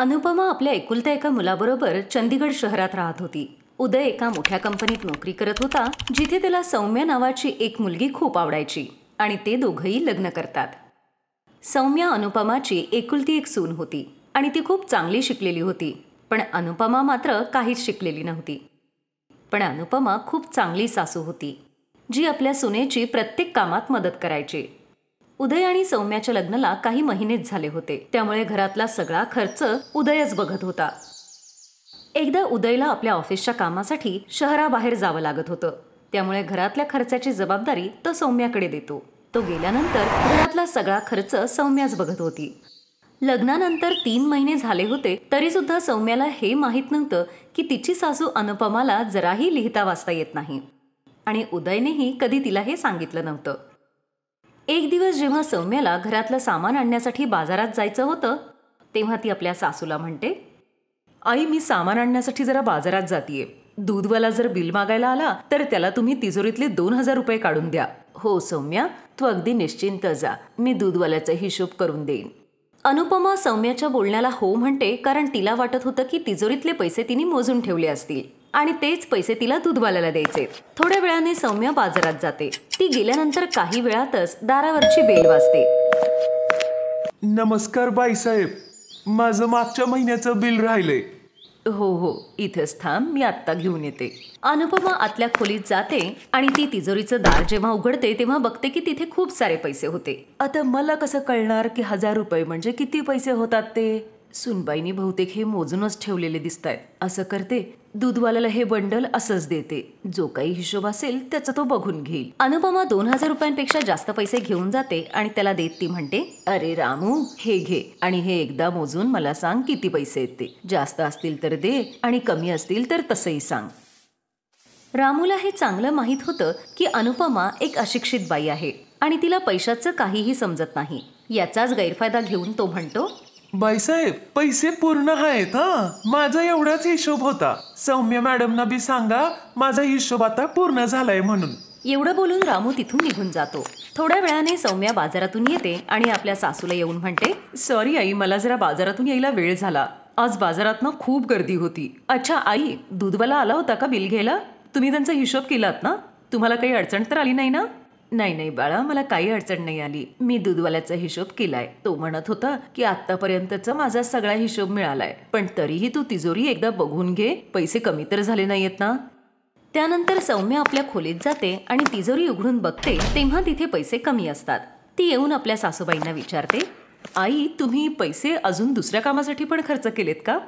अनुपमा आपल्या एकुलत्या एका मुलाबरोबर चंदीगड शहरात राहत होती उदय एका मोठ्या कंपनीत नोकरी करत होता जिथे त्याला सौम्या नावाची एक मुलगी खूप आवडायची आणि ते दोघंही लग्न करतात सौम्या अनुपमाची एकुलती एक सून होती आणि ती खूप चांगली शिकलेली होती पण अनुपमा मात्र काहीच शिकलेली नव्हती पण अनुपमा खूप चांगली सासू होती जी आपल्या सुनेची प्रत्येक कामात मदत करायची उदय आणि सौम्याच्या लग्नाला काही महिनेच झाले होते त्यामुळे घरातला सगळा खर्च उदयच बघत होता एकदा उदयला आपल्या ऑफिसच्या कामासाठी शहराबाहेर जावं लागत होतं त्यामुळे घरातल्या खर्चाची जबाबदारी तो सौम्याकडे देतो तो गेल्यानंतर घरातला सगळा खर्च सौम्याच बघत होती लग्नानंतर तीन महिने झाले होते तरी सुद्धा सौम्याला हे माहीत नव्हतं की तिची सासू अनुपमाला जराही लिहिता वाचता येत नाही आणि उदयनेही कधी तिला हे सांगितलं नव्हतं एक दिवस जेव्हा सौम्याला घरातलं सामान आणण्यासाठी बाजारात जायचं होतं तेव्हा ती आपल्या सासूला म्हणते आई मी सामान आणण्यासाठी जरा बाजारात जातीये दूधवाला जर बिल मागायला आला तर त्याला तुम्ही तिजोरीतले दोन हजार रुपये काढून द्या हो सौम्या तू अगदी निश्चिंत जा मी दूधवाल्याचा हिशोब करून देईन अनुपमा सौम्याच्या बोलण्याला हो म्हणते कारण तिला वाटत होतं की तिजोरीतले पैसे तिने मोजून ठेवले असतील आणि तेच पैसे तिला दूधवाल्याला द्यायचे थोड्या वेळाने सौम्य बाजारात जाते ती गेल्यानंतर काही वेळातच दारावरची बेल वाजते नमस्कार बाईसाहेब माझं मागच्या महिन्याचं बिल राहिलंय हो हो इथेच थांब मी आत्ता घेऊन येते अनुपमा आतल्या खोलीत जाते आणि ती तिजोरीचं दार जेव्हा उघडते तेव्हा बघते की तिथे खूप सारे पैसे होते आता मला कसं कळणार की हजार रुपये म्हणजे किती पैसे होतात ते सुनबाईने बहुतेक हे मोजूनच ठेवलेले दिसत आहेत असं करते दूधवाल्याला हे बंडल असंच देते जो काही हिशोब असेल त्याचा तो बघून घेईल अनुपमा दोन हजार रुपयांपेक्षा जास्त पैसे घेऊन जाते आणि त्याला देत ती म्हणते अरे रामू हे घे आणि हे एकदा मोजून मला सांग किती पैसे येते जास्त असतील तर दे आणि कमी असतील तर तसंही सांग रामूला हे चांगलं माहीत होतं की अनुपमा एक अशिक्षित बाई आहे आणि तिला पैशाचं काहीही समजत नाही याचाच गैरफायदा घेऊन तो म्हणतो बाईसाहेब पैसे पूर्ण आहेत हा माझा एवढाच हिशोब होता सौम्य मॅडमना बी सांगा माझा हिशोब आता पूर्ण झालाय म्हणून एवढं बोलून रामू तिथून निघून जातो थोड्या वेळाने सौम्या बाजारातून येते आणि आपल्या सासूला येऊन म्हणते सॉरी आई मला जरा बाजारातून यायला वेळ झाला आज बाजारात ना खूप गर्दी होती अच्छा आई दूधवाला आला होता का बिल घ्यायला तुम्ही त्यांचा हिशोब केलात ना तुम्हाला काही अडचण तर आली नाही ना नाही नाही बाळा मला काही अडचण नाही आली मी दूधवाल्याचा हिशोब केलाय तो म्हणत होता की आतापर्यंतचा माझा सगळा हिशोब मिळालाय पण तरीही तू तिजोरी एकदा बघून घे पैसे कमी तर झाले नाहीयेत ना त्यानंतर सौम्य आपल्या खोलीत जाते आणि तिजोरी उघडून बघते तेव्हा तिथे पैसे कमी असतात ती येऊन आपल्या सासूबाईंना विचारते आई तुम्ही पैसे अजून दुसऱ्या कामासाठी पण खर्च केलेत का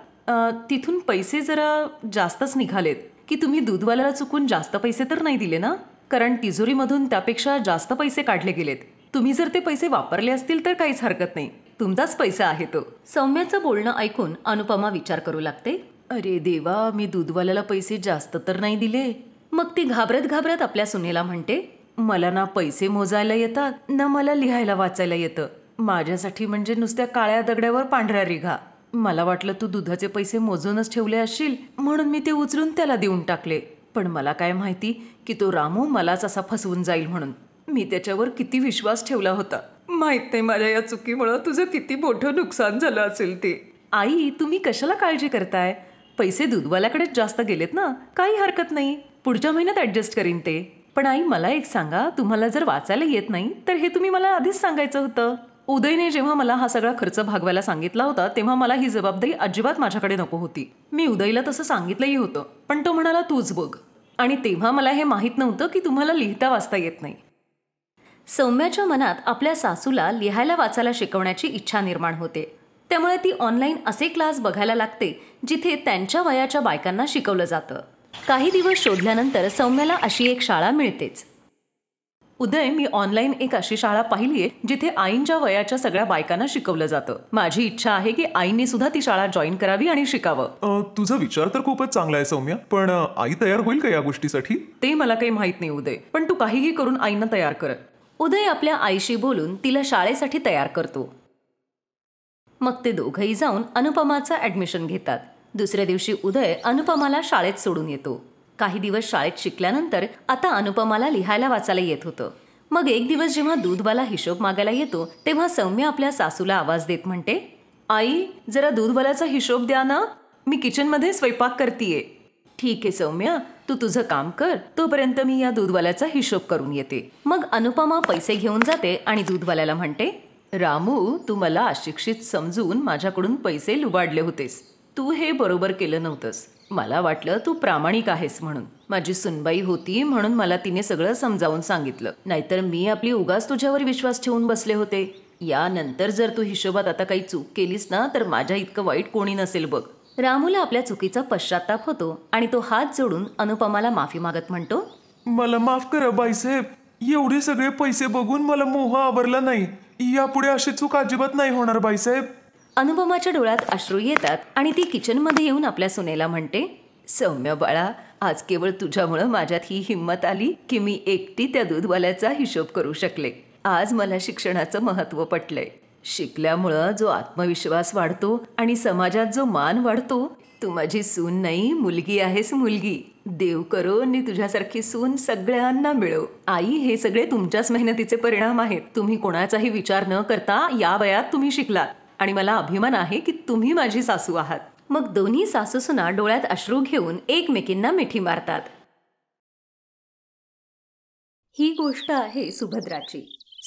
तिथून पैसे जरा जास्तच निघालेत की तुम्ही दूधवाल्याला चुकून जास्त पैसे तर नाही दिले ना कारण तिजोरीमधून त्यापेक्षा जास्त पैसे काढले गेलेत तुम्ही जर ते पैसे वापरले असतील तर काहीच हरकत नाही तुमचाच पैसा आहे तो सौम्याचं बोलणं ऐकून अनुपमा विचार करू लागते अरे देवा मी दूधवाल्याला पैसे जास्त तर नाही दिले मग ती घाबरत घाबरत आपल्या सुनेला म्हणते मला ना पैसे मोजायला येतात ना मला लिहायला वाचायला येतं माझ्यासाठी म्हणजे नुसत्या काळ्या दगड्यावर पांढऱ्या रिघा मला वाटलं तू दुधाचे पैसे मोजूनच ठेवले असशील म्हणून मी ते उचलून त्याला देऊन टाकले पण मला काय माहिती की तो रामू मलाच असा फसवून जाईल म्हणून मी त्याच्यावर किती विश्वास ठेवला होता माहीत नाही माझ्या या चुकीमुळं तुझं किती मोठं नुकसान झालं असेल ते आई तुम्ही कशाला काळजी करताय पैसे दूधवाल्याकडेच जास्त गेलेत ना काही हरकत नाही पुढच्या महिन्यात ऍडजस्ट करीन ते पण आई मला एक सांगा तुम्हाला जर वाचायला येत नाही तर हे तुम्ही मला आधीच सांगायचं होतं उदयने जेव्हा मला हा सगळा खर्च भागवायला सांगितला होता तेव्हा मला ही जबाबदारी अजिबात माझ्याकडे नको होती मी उदयला तसं सांगितलंही होतं पण तो म्हणाला तूच बघ आणि तेव्हा मला हे माहीत नव्हतं की तुम्हाला लिहिता वाचता येत नाही सौम्याच्या मनात आपल्या सासूला लिहायला वाचायला शिकवण्याची इच्छा निर्माण होते त्यामुळे ती ऑनलाईन असे क्लास बघायला लागते जिथे त्यांच्या वयाच्या बायकांना शिकवलं जातं काही दिवस शोधल्यानंतर सौम्याला अशी एक शाळा मिळतेच उदय मी ऑनलाईन एक अशी शाळा पाहिली आहे जिथे आईंच्या वयाच्या सगळ्या बायकांना शिकवलं जातं माझी इच्छा आहे की आईने सुद्धा ती शाळा जॉईन करावी आणि शिकावं तुझा विचार तर खूपच चांगला आहे सौम्या पण आई तयार होईल का या गोष्टीसाठी ते मला काही माहित नाही उदय पण तू काहीही करून आईंना तयार कर उदय आपल्या आईशी बोलून तिला शाळेसाठी तयार करतो मग ते दोघही जाऊन अनुपमाचं ऍडमिशन घेतात दुसऱ्या दिवशी उदय अनुपमाला शाळेत सोडून येतो काही दिवस शाळेत शिकल्यानंतर आता अनुपमाला लिहायला वाचायला येत होतं मग एक दिवस जेव्हा दूधवाला हिशोब मागायला येतो तेव्हा सौम्य आपल्या सासूला आवाज देत म्हणते आई जरा दूधवाल्याचा हिशोब द्या ना मी किचनमध्ये स्वयंपाक करतीये ठीक आहे सौम्या तू तुझं काम कर तोपर्यंत मी या दूधवाल्याचा हिशोब करून येते मग अनुपमा पैसे घेऊन जाते आणि दूधवाल्याला म्हणते रामू तू मला अशिक्षित समजून माझ्याकडून पैसे लुबाडले होतेस तू हे बरोबर केलं नव्हतंस मला वाटलं तू प्रामाणिक आहेस म्हणून माझी सुनबाई होती म्हणून मला तिने सगळं समजावून सांगितलं नाहीतर मी आपली उगाच तुझ्यावर विश्वास ठेवून बसले होते यानंतर जर तू हिशोबात आता काही चूक केलीस ना तर माझ्या इतकं वाईट कोणी नसेल बघ रामूला आपल्या चुकीचा पश्चाताप होतो आणि तो हात जोडून अनुपमाला माफी मागत म्हणतो मला माफ कर बाईसाहेब एवढे सगळे पैसे बघून मला मोह आवरला नाही यापुढे अशी चूक अजिबात नाही होणार बाईसाहेब अनुपमाच्या डोळ्यात अश्रू येतात आणि ती किचनमध्ये येऊन आपल्या सुनेला म्हणते सौम्य बाळा आज केवळ तुझ्यामुळं माझ्यात ही हिंमत आली की मी एकटी त्या दूधवाल्याचा हिशोब करू शकले आज मला शिक्षणाचं महत्त्व पटलंय शिकल्यामुळं जो आत्मविश्वास वाढतो आणि समाजात जो मान वाढतो तू माझी सून नाही मुलगी आहेस मुलगी देव करो आणि तुझ्यासारखी सून सगळ्यांना मिळो आई हे सगळे तुमच्याच मेहनतीचे परिणाम आहेत तुम्ही कोणाचाही विचार न करता या वयात तुम्ही शिकलात आणि मला अभिमान आहे की तुम्ही माझी सासू आहात मग दोन्ही सासूसुना डोळ्यात अश्रू घेऊन एकमेकींना मिठी मारतात ही गोष्ट आहे सुभद्राची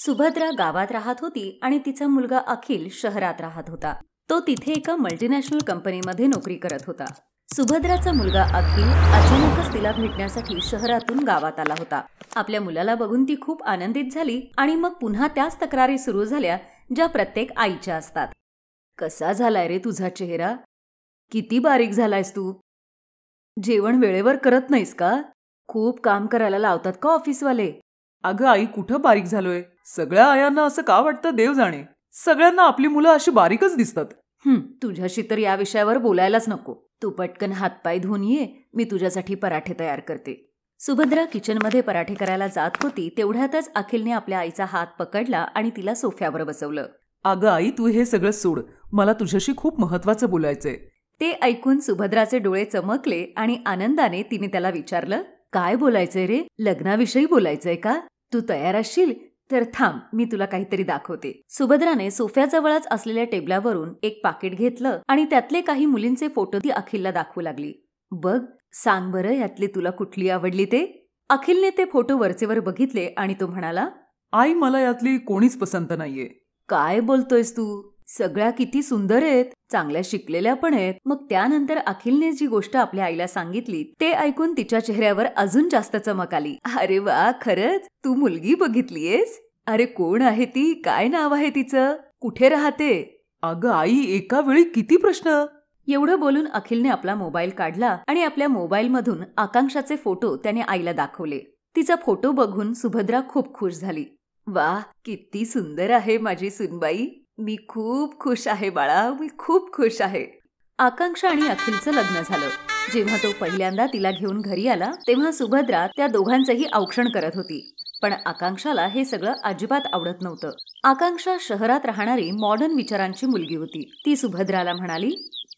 सुभद्रा गावात राहत होती आणि तिचा मुलगा अखिल शहरात राहत होता तो तिथे एका मल्टीनॅशनल कंपनीमध्ये नोकरी करत होता सुभद्राचा मुलगा अखिल अचानकच तिला भेटण्यासाठी शहरातून गावात आला होता आपल्या मुलाला बघून ती खूप आनंदित झाली आणि मग पुन्हा त्याच तक्रारी सुरू झाल्या ज्या प्रत्येक आईच्या असतात कसा झालाय रे तुझा चेहरा किती बारीक झालायस तू जेवण वेळेवर करत नाहीस का खूप काम करायला लावतात का ऑफिसवाले अगं आई कुठं बारीक झालोय सगळ्या आयांना असं का वाटतं देव जाणे सगळ्यांना आपली मुलं अशी बारीकच दिसतात तुझ्याशी तर या विषयावर बोलायलाच नको तू पटकन हातपाय धुवून ये मी तुझ्यासाठी पराठे तयार करते सुभद्रा किचनमध्ये पराठे करायला जात होती तेवढ्यातच अखिलने आपल्या आईचा हात पकडला आणि तिला सोफ्यावर बसवलं अगं आई तू हे सगळं सोड मला तुझ्याशी खूप महत्वाचं बोलायचंय ते ऐकून सुभद्राचे डोळे चमकले आणि आनंदाने तिने त्याला विचारलं काय बोलायचंय रे लग्नाविषयी बोलायचंय का तू तयार असशील तर थांब मी तुला काहीतरी दाखवते सुभद्राने सोफ्याजवळच असलेल्या टेबलावरून एक पाकिट घेतलं आणि त्यातले काही मुलींचे फोटो ती अखिलला दाखवू लागली बघ सांग बरं यातली तुला कुठली आवडली ते अखिलने ते फोटो वरचेवर बघितले आणि तो म्हणाला आई मला यातली कोणीच पसंत नाहीये काय बोलतोयस तू सगळ्या किती सुंदर आहेत चांगल्या शिकलेल्या पण आहेत मग त्यानंतर अखिलने जी गोष्ट आपल्या आईला सांगितली ते ऐकून तिच्या चेहऱ्यावर अजून जास्त चमक आली अरे वा खरच तू मुलगी बघितलीयेस अरे कोण आहे ती काय नाव आहे तिचं कुठे राहते अगं आई एका वेळी किती प्रश्न एवढं बोलून अखिलने आपला मोबाईल काढला आणि आपल्या मोबाईलमधून आकांक्षाचे फोटो त्याने आईला दाखवले तिचा फोटो बघून सुभद्रा खूप खुश झाली वा किती सुंदर आहे माझी सुनबाई मी खूप खुश आहे बाळा मी खूप खुश आहे आकांक्षा आणि अखिलचं लग्न झालं जेव्हा तो पहिल्यांदा तिला घेऊन घरी आला तेव्हा सुभद्रा त्या दोघांचंही औक्षण करत होती पण आकांक्षाला हे सगळं अजिबात आवडत नव्हतं आकांक्षा शहरात राहणारी मॉडर्न विचारांची मुलगी होती ती सुभद्राला म्हणाली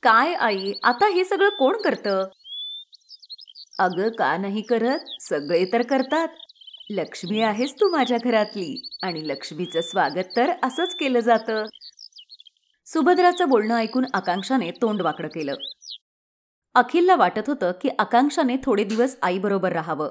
काय आई आता हे सगळं कोण करतं अगं का नाही करत सगळे तर करतात लक्ष्मी आहेस तू माझ्या घरातली आणि लक्ष्मीचं स्वागत तर असंच केलं जातं सुभद्राचं बोलणं ऐकून आकांक्षाने तोंड वाकडं केलं अखिलला वाटत होतं की आकांक्षाने थोडे दिवस आईबरोबर राहावं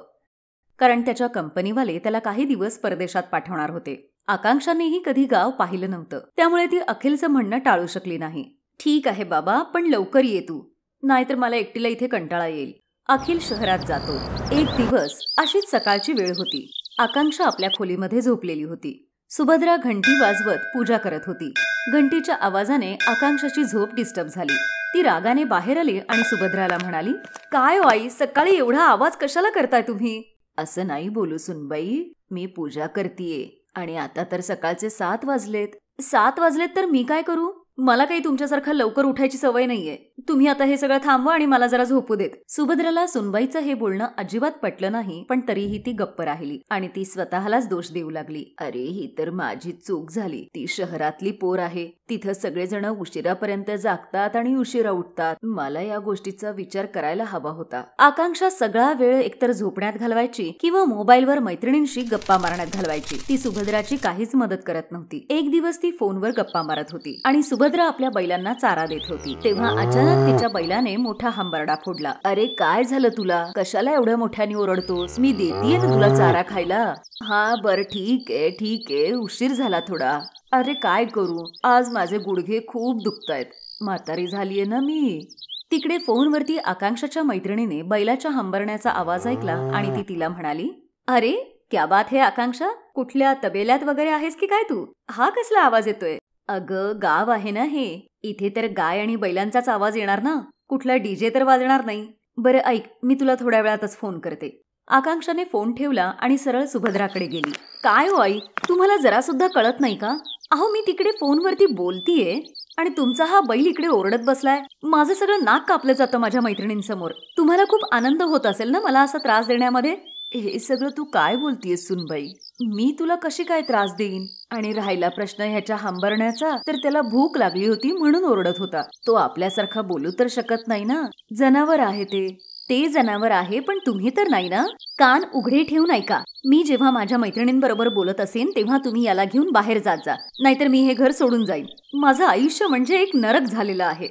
कारण त्याच्या कंपनीवाले त्याला काही दिवस परदेशात पाठवणार होते आकांक्षानेही कधी गाव पाहिलं नव्हतं त्यामुळे ती अखिलचं म्हणणं टाळू शकली नाही ठीक आहे बाबा पण लवकर ये तू नाहीतर मला एकटीला इथे कंटाळा येईल अखिल शहरात जातो एक दिवस अशीच सकाळची वेळ होती आकांक्षा आपल्या खोलीमध्ये झोपलेली होती सुभद्रा घंटी वाजवत पूजा करत होती घंटीच्या आवाजाने आकांक्षाची झोप डिस्टर्ब झाली ती रागाने बाहेर आली आणि सुभद्राला म्हणाली काय हो आई सकाळी एवढा आवाज कशाला करताय तुम्ही असं नाही बोलू सुनबाई मी पूजा करतीये आणि आता तर सकाळचे सात वाजलेत सात वाजलेत तर मी काय करू मला काही तुमच्यासारखा लवकर उठायची सवय नाहीये तुम्ही आता हे सगळं थांबवा आणि मला जरा झोपू देत सुभद्राला सुनबाईचं हे बोलणं अजिबात पटलं नाही पण तरीही ती गप्प राहिली आणि ती स्वतःलाच दोष देऊ लागली अरे ही तर माझी चूक झाली ती शहरातली पोर आहे तिथं सगळेजण उशिरापर्यंत जागतात आणि उशिरा उठतात मला या गोष्टीचा विचार करायला हवा होता आकांक्षा सगळा वेळ एकतर झोपण्यात घालवायची किंवा मोबाईलवर मैत्रिणींशी गप्पा मारण्यात घालवायची ती सुभद्राची काहीच मदत करत नव्हती एक दिवस ती फोनवर गप्पा मारत होती आणि सुभद्रा आपल्या बैलांना चारा देत होती तेव्हा अचानक तिच्या बैलाने मोठा हंबरडा फोडला अरे काय झालं तुला कशाला एवढ्या मोठ्याने ओरडतोस मी देतीये ना तुला चारा खायला हा बर ठीक आहे ठीक आहे उशीर झाला थोडा अरे काय करू आज माझे गुडघे खूप दुखतायत म्हातारी झालीये ना मी तिकडे फोनवरती आकांक्षाच्या मैत्रिणीने बैलाच्या हंबरण्याचा आवाज ऐकला आणि ती तिला म्हणाली अरे क्या बात हे आकांक्षा कुठल्या तबेल्यात वगैरे आहेस की काय तू हा कसला आवाज येतोय अगं गाव आहे ना हे इथे तर गाय आणि बैलांचाच आवाज येणार ना कुठला डीजे तर वाजणार नाही बरं ऐक मी तुला थोड्या वेळातच फोन करते आकांक्षाने फोन ठेवला आणि सरळ सुभद्राकडे गेली काय हो आई तुम्हाला जरा सुद्धा कळत नाही का अहो मी तिकडे फोनवरती बोलतीये आणि तुमचा हा बैल इकडे ओरडत बसलाय माझं सगळं नाक कापलं जातं माझ्या मैत्रिणींसमोर तुम्हाला खूप आनंद होत असेल ना मला असा त्रास देण्यामध्ये हे सगळं तू काय बोलतीयस सुनबाई मी तुला कशी काय त्रास देईन आणि राहिला प्रश्न ह्याच्या हांबरण्याचा तर त्याला भूक लागली होती म्हणून ओरडत होता तो आपल्यासारखा बोलू तर शकत नाही ना जनावर आहे ते ते जनावर आहे पण तुम्ही तर नाही ना कान उघडे ठेवून ऐका मी जेव्हा माझ्या मैत्रिणींबरोबर बोलत असेन तेव्हा तुम्ही याला घेऊन बाहेर जात जा नाहीतर मी हे घर सोडून जाईन माझं आयुष्य म्हणजे एक नरक झालेलं आहे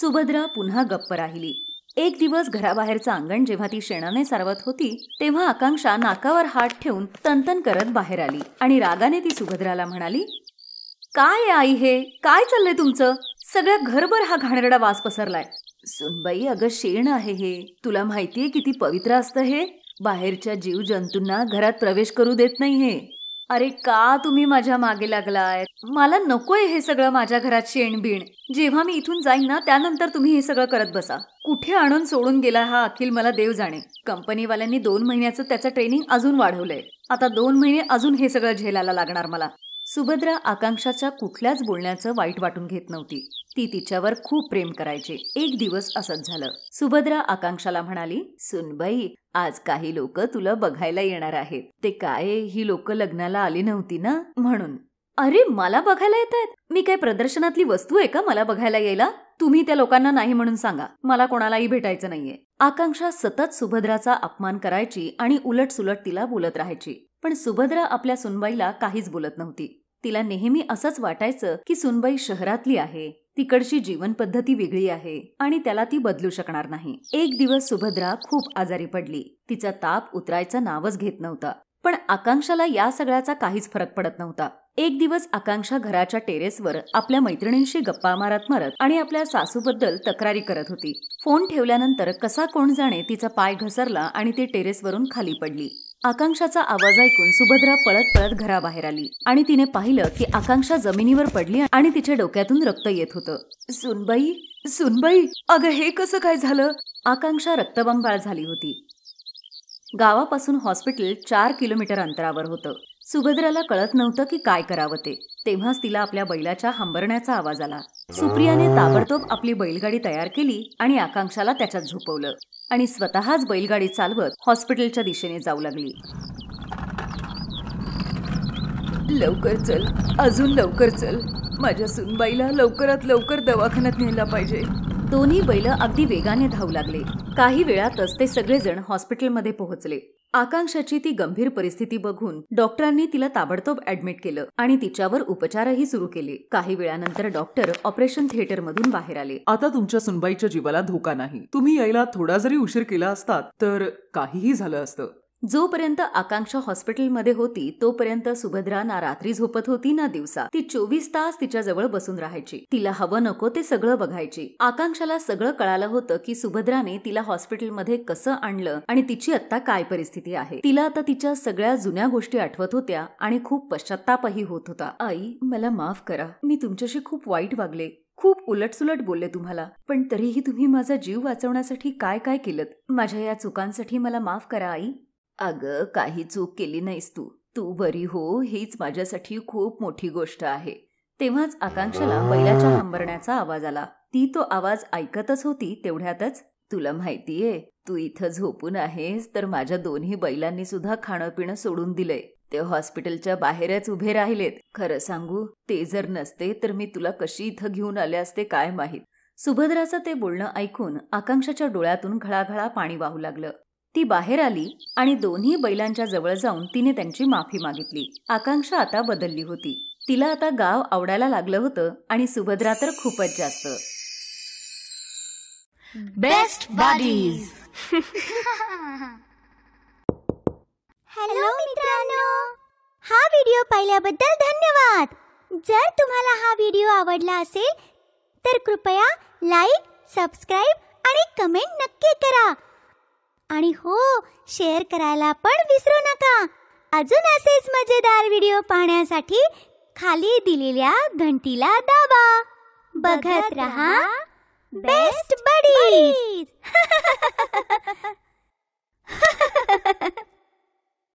सुभद्रा पुन्हा गप्प राहिली एक दिवस घराबाहेरचं अंगण जेव्हा ती शेणाने सारवत होती तेव्हा आकांक्षा नाकावर हात ठेवून तनतन करत बाहेर आली आणि रागाने ती सुभद्राला म्हणाली काय आई हे काय चाललंय तुमचं सगळ्या घरभर हा घाणेरडा वास पसरलाय सुनबाई अगं शेण आहे हे तुला माहितीये किती पवित्र असतं हे बाहेरच्या जीव जंतूंना घरात प्रवेश करू देत नाही हे अरे का तुम्ही माझ्या मागे लागलाय मला नकोय हे सगळं माझ्या घरात शेणबीण जेव्हा मी इथून जाईन ना त्यानंतर तुम्ही हे सगळं करत बसा कुठे आणून सोडून गेला हा अखिल मला देव जाणे कंपनीवाल्यांनी दोन महिन्याचं त्याचं ट्रेनिंग अजून वाढवलंय आता दोन महिने अजून हे सगळं झेलायला लागणार मला सुभद्रा आकांक्षाच्या कुठल्याच बोलण्याचं वाईट वाटून घेत नव्हती ती तिच्यावर खूप प्रेम करायची एक दिवस असंच झालं सुभद्रा आकांक्षाला म्हणाली सुनबाई आज काही लोक तुला बघायला येणार आहेत ते काय ही लोक लग्नाला आली नव्हती ना म्हणून अरे मला बघायला येत आहेत मी काय प्रदर्शनातली वस्तू आहे का मला बघायला यायला तुम्ही त्या लोकांना नाही म्हणून सांगा मला कोणालाही भेटायचं नाहीये आकांक्षा सतत सुभद्राचा अपमान करायची आणि उलटसुलट तिला बोलत राहायची पण सुभद्रा आपल्या सुनबाईला काहीच बोलत नव्हती तिला नेहमी असंच वाटायचं की सुनबाई शहरातली आहे तिकडची पद्धती वेगळी आहे आणि त्याला ती बदलू शकणार नाही एक दिवस सुभद्रा खूप आजारी पडली तिचा ताप उतरायचं नावच घेत नव्हता पण आकांक्षाला या सगळ्याचा काहीच फरक पडत नव्हता एक दिवस आकांक्षा घराच्या टेरेसवर आपल्या मैत्रिणींशी गप्पा मारत मारत आणि आपल्या सासूबद्दल तक्रारी करत होती फोन ठेवल्यानंतर कसा कोण जाणे तिचा पाय घसरला आणि ती टेरेसवरून खाली पडली आकांक्षाचा आवाज ऐकून सुभद्रा पळत पळत घराबाहेर आली आणि तिने पाहिलं की आकांक्षा जमिनीवर पडली आणि तिच्या डोक्यातून रक्त येत होतं सुनबाई सुनबाई अगं हे कसं काय झालं आकांक्षा रक्तबंबाळ झाली होती गावापासून हॉस्पिटल चार किलोमीटर अंतरावर होतं सुभद्राला कळत नव्हतं की काय करावं ते तेव्हाच तिला आपल्या बैलाच्या हंबरण्याचा आवाज आला सुप्रियाने ताबडतोब आपली बैलगाडी तयार केली आणि आकांक्षाला त्याच्यात झोपवलं आणि स्वतःच बैलगाडी चालवत हॉस्पिटलच्या दिशेने जाऊ लागली लवकर चल अजून लवकर चल माझ्या सुनबाईला लवकरात लवकर दवाखान्यात नेला पाहिजे दोन्ही बैल अगदी वेगाने धावू लागले काही वेळातच ते सगळेजण हॉस्पिटलमध्ये पोहोचले आकांक्षाची ती गंभीर परिस्थिती बघून डॉक्टरांनी तिला ताबडतोब ऍडमिट केलं आणि तिच्यावर उपचारही सुरू केले काही वेळानंतर डॉक्टर ऑपरेशन थिएटर मधून बाहेर आले आता तुमच्या सुनबाईच्या जीवाला धोका नाही तुम्ही यायला थोडा जरी उशीर केला असतात तर काहीही झालं असतं जोपर्यंत आकांक्षा हॉस्पिटलमध्ये होती तोपर्यंत सुभद्रा ना रात्री झोपत होती ना दिवसा ती चोवीस तास तिच्या जवळ बसून राहायची तिला हवं नको ते सगळं बघायची आकांक्षाला सगळं कळालं होतं की सुभद्राने तिला हॉस्पिटलमध्ये कसं आणलं आणि तिची आता काय परिस्थिती आहे तिला आता तिच्या सगळ्या जुन्या गोष्टी आठवत होत्या आणि खूप पश्चातापही होत होता आई मला माफ करा मी तुमच्याशी खूप वाईट वागले खूप उलटसुलट बोलले तुम्हाला पण तरीही तुम्ही माझा जीव वाचवण्यासाठी काय काय केलं माझ्या या चुकांसाठी मला माफ करा आई अग काही चूक केली नाहीस तू तू बरी हो हीच माझ्यासाठी खूप मोठी गोष्ट आहे तेव्हाच आकांक्षाला बैलाच्या हंबरण्याचा आवाज आला ती तो आवाज ऐकतच होती तेवढ्यातच तुला माहितीये तू इथं झोपून आहेस तर माझ्या दोन्ही बैलांनी सुद्धा खाणं पिणं सोडून दिलंय ते हॉस्पिटलच्या बाहेरच उभे राहिलेत खरं सांगू ते जर नसते तर मी तुला कशी इथं घेऊन आले असते काय माहीत सुभद्राचं ते बोलणं ऐकून आकांक्षाच्या डोळ्यातून घळाघळा पाणी वाहू लागलं ती बाहेर आली आणि दोन्ही बैलांच्या जवळ जाऊन तिने त्यांची माफी मागितली आकांक्षा आता बदलली होती तिला आता गाव आवडायला लागलं होतं आणि सुभद्रा तर खूपच जास्त बेस्ट बॉडीज हॅलो मित्रांनो हा व्हिडिओ पाहिल्याबद्दल धन्यवाद जर तुम्हाला हा व्हिडिओ आवडला असेल तर कृपया लाईक सबस्क्राईब आणि कमेंट नक्की करा आणि हो शेअर करायला पण विसरू नका अजून असेच मजेदार व्हिडिओ पाहण्यासाठी खाली दिलेल्या घंटीला दाबा बघत रहा बेस्ट बडीज